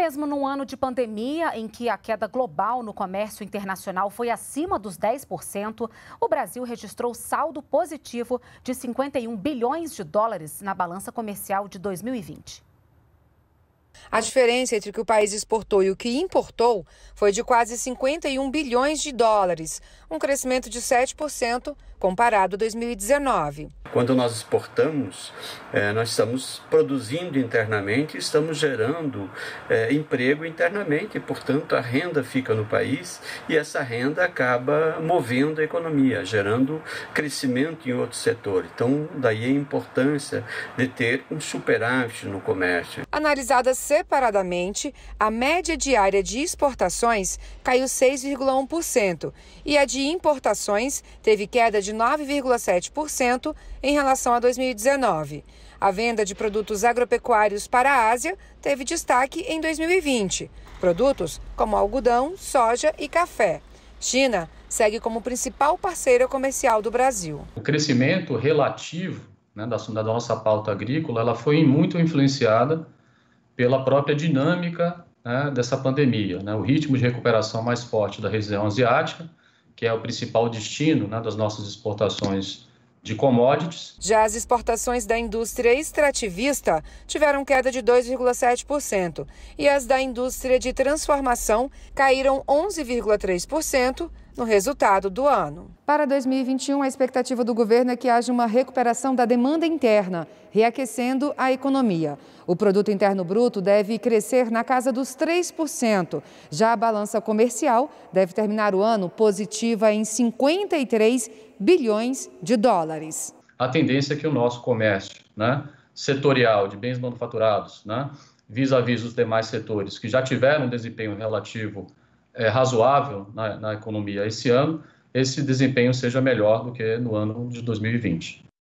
Mesmo num ano de pandemia, em que a queda global no comércio internacional foi acima dos 10%, o Brasil registrou saldo positivo de 51 bilhões de dólares na balança comercial de 2020. A diferença entre o que o país exportou e o que importou foi de quase 51 bilhões de dólares, um crescimento de 7% comparado a 2019. Quando nós exportamos, eh, nós estamos produzindo internamente, estamos gerando eh, emprego internamente, portanto, a renda fica no país e essa renda acaba movendo a economia, gerando crescimento em outros setores. Então, daí a importância de ter um superávit no comércio. Analisada separadamente, a média diária de exportações caiu 6,1% e a de importações teve queda de 9,7% em relação a 2019. A venda de produtos agropecuários para a Ásia teve destaque em 2020, produtos como algodão, soja e café. China segue como principal parceira comercial do Brasil. O crescimento relativo né, da, da nossa pauta agrícola ela foi muito influenciada pela própria dinâmica né, dessa pandemia, né, o ritmo de recuperação mais forte da região asiática, que é o principal destino né, das nossas exportações de commodities. Já as exportações da indústria extrativista tiveram queda de 2,7% e as da indústria de transformação caíram 11,3% no resultado do ano. Para 2021, a expectativa do governo é que haja uma recuperação da demanda interna, reaquecendo a economia. O produto interno bruto deve crescer na casa dos 3%. Já a balança comercial deve terminar o ano positiva em 53 bilhões de dólares. A tendência é que o nosso comércio, né, setorial de bens manufaturados, né, vis-à-vis -vis os demais setores que já tiveram um desempenho relativo é, razoável na, na economia esse ano, esse desempenho seja melhor do que no ano de 2020.